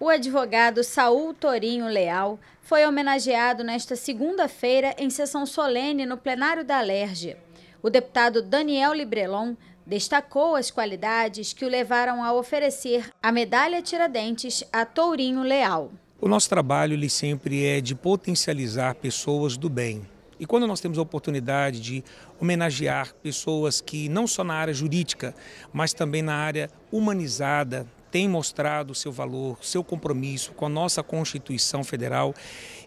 O advogado Saul Torinho Leal foi homenageado nesta segunda-feira em sessão solene no plenário da Alerge. O deputado Daniel Librelon destacou as qualidades que o levaram a oferecer a medalha Tiradentes a Tourinho Leal. O nosso trabalho ele sempre é de potencializar pessoas do bem. E quando nós temos a oportunidade de homenagear pessoas que não só na área jurídica, mas também na área humanizada, tem mostrado seu valor, seu compromisso com a nossa Constituição Federal.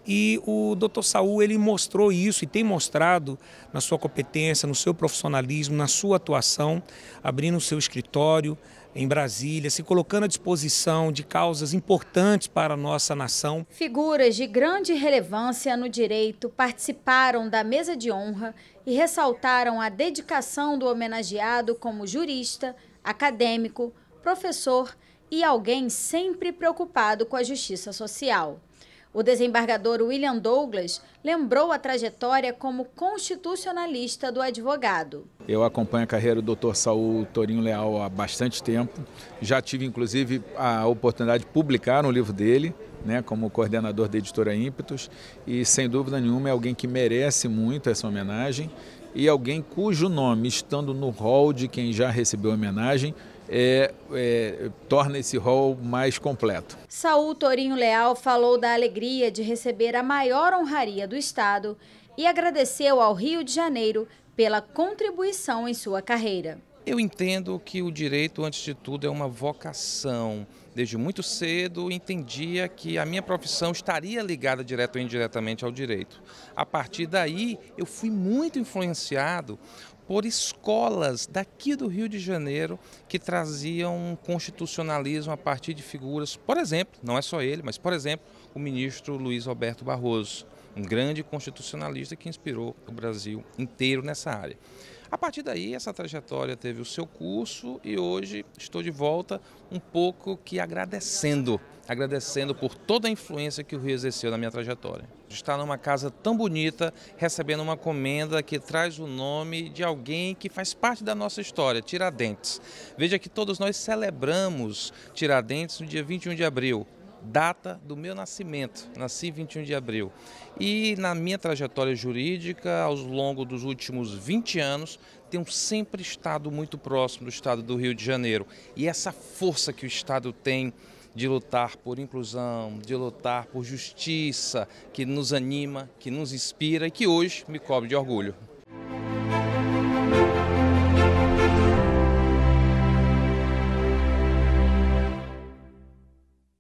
E o Dr. Saul ele mostrou isso e tem mostrado na sua competência, no seu profissionalismo, na sua atuação, abrindo o seu escritório em Brasília, se colocando à disposição de causas importantes para a nossa nação. Figuras de grande relevância no direito participaram da mesa de honra e ressaltaram a dedicação do homenageado como jurista, acadêmico, professor e alguém sempre preocupado com a justiça social. O desembargador William Douglas lembrou a trajetória como constitucionalista do advogado. Eu acompanho a carreira do Dr. Saul Torinho Leal há bastante tempo. Já tive, inclusive, a oportunidade de publicar um livro dele, né, como coordenador da editora Ímpetos, e sem dúvida nenhuma é alguém que merece muito essa homenagem e alguém cujo nome, estando no hall de quem já recebeu homenagem, é, é, torna esse rol mais completo. Saul Torinho Leal falou da alegria de receber a maior honraria do Estado e agradeceu ao Rio de Janeiro pela contribuição em sua carreira. Eu entendo que o direito, antes de tudo, é uma vocação. Desde muito cedo entendia que a minha profissão estaria ligada direto ou indiretamente ao direito. A partir daí, eu fui muito influenciado por escolas daqui do Rio de Janeiro que traziam um constitucionalismo a partir de figuras, por exemplo, não é só ele, mas por exemplo, o ministro Luiz Roberto Barroso, um grande constitucionalista que inspirou o Brasil inteiro nessa área. A partir daí, essa trajetória teve o seu curso e hoje estou de volta um pouco que agradecendo, agradecendo por toda a influência que o Rio exerceu na minha trajetória. Estar numa casa tão bonita, recebendo uma comenda que traz o nome de alguém que faz parte da nossa história, Tiradentes. Veja que todos nós celebramos Tiradentes no dia 21 de abril, data do meu nascimento, nasci 21 de abril. E na minha trajetória jurídica, ao longo dos últimos 20 anos, tenho sempre estado muito próximo do estado do Rio de Janeiro. E essa força que o estado tem de lutar por inclusão, de lutar por justiça, que nos anima, que nos inspira e que hoje me cobre de orgulho.